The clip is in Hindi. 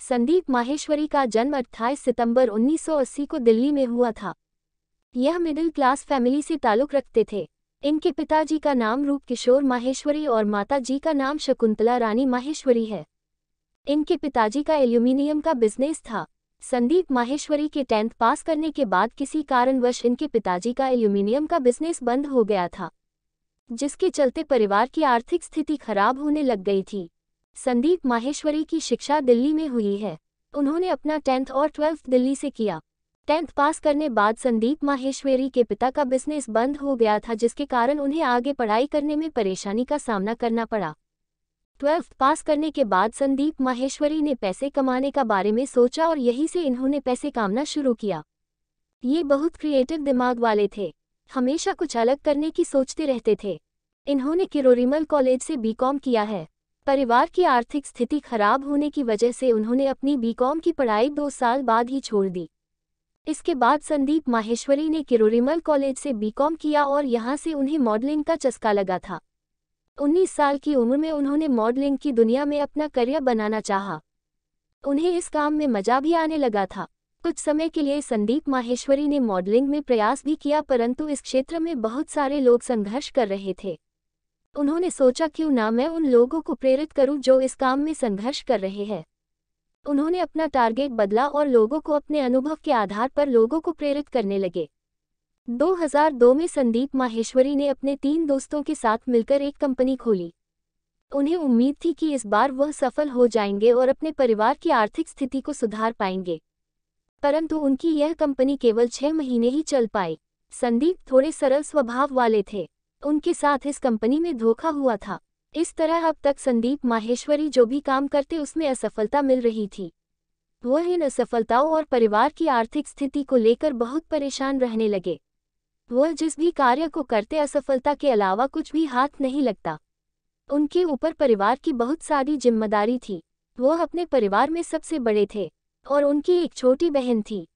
संदीप माहेश्वरी का जन्म 28 सितंबर 1980 को दिल्ली में हुआ था यह मिडिल क्लास फैमिली से ताल्लुक रखते थे इनके पिताजी का नाम रूप किशोर माहेश्वरी और माता जी का नाम शकुंतला रानी माहेश्वरी है इनके पिताजी का एल्यूमिनियम का बिजनेस था संदीप माहेश्वरी के टेंथ पास करने के बाद किसी कारणवश इनके पिताजी का एल्यूमिनियम का बिजनेस बंद हो गया था जिसके चलते परिवार की आर्थिक स्थिति खराब होने लग गई थी संदीप माहेश्वरी की शिक्षा दिल्ली में हुई है उन्होंने अपना टेंथ और ट्वेल्थ दिल्ली से किया टेंथ पास करने बाद संदीप माहेश्वरी के पिता का बिजनेस बंद हो गया था जिसके कारण उन्हें आगे पढ़ाई करने में परेशानी का सामना करना पड़ा ट्वेल्थ पास करने के बाद संदीप माहेश्वरी ने पैसे कमाने का बारे में सोचा और यहीं से इन्होंने पैसे कामना शुरू किया ये बहुत क्रिएटिव दिमाग वाले थे हमेशा कुछ अलग करने की सोचते रहते थे इन्होंने किरोरिमल कॉलेज से बीकॉम किया है परिवार की आर्थिक स्थिति खराब होने की वजह से उन्होंने अपनी बीकॉम की पढ़ाई दो साल बाद ही छोड़ दी इसके बाद संदीप माहेश्वरी ने किरोरिमल कॉलेज से बीकॉम किया और यहाँ से उन्हें मॉडलिंग का चस्का लगा था 19 साल की उम्र में उन्होंने मॉडलिंग की दुनिया में अपना करियर बनाना चाहा। उन्हें इस काम में मजा भी आने लगा था कुछ समय के लिए संदीप माहेश्वरी ने मॉडलिंग में प्रयास भी किया परंतु इस क्षेत्र में बहुत सारे लोग संघर्ष कर रहे थे उन्होंने सोचा क्यों ना मैं उन लोगों को प्रेरित करूं जो इस काम में संघर्ष कर रहे हैं उन्होंने अपना टारगेट बदला और लोगों को अपने अनुभव के आधार पर लोगों को प्रेरित करने लगे 2002 में संदीप माहेश्वरी ने अपने तीन दोस्तों के साथ मिलकर एक कंपनी खोली उन्हें उम्मीद थी कि इस बार वह सफल हो जाएंगे और अपने परिवार की आर्थिक स्थिति को सुधार पाएंगे परंतु उनकी यह कंपनी केवल छह महीने ही चल पाई संदीप थोड़े सरल स्वभाव वाले थे उनके साथ इस कंपनी में धोखा हुआ था इस तरह अब तक संदीप माहेश्वरी जो भी काम करते उसमें असफलता मिल रही थी वह इन असफलताओं और परिवार की आर्थिक स्थिति को लेकर बहुत परेशान रहने लगे वह जिस भी कार्य को करते असफलता के अलावा कुछ भी हाथ नहीं लगता उनके ऊपर परिवार की बहुत सारी जिम्मेदारी थी वह अपने परिवार में सबसे बड़े थे और उनकी एक छोटी बहन थी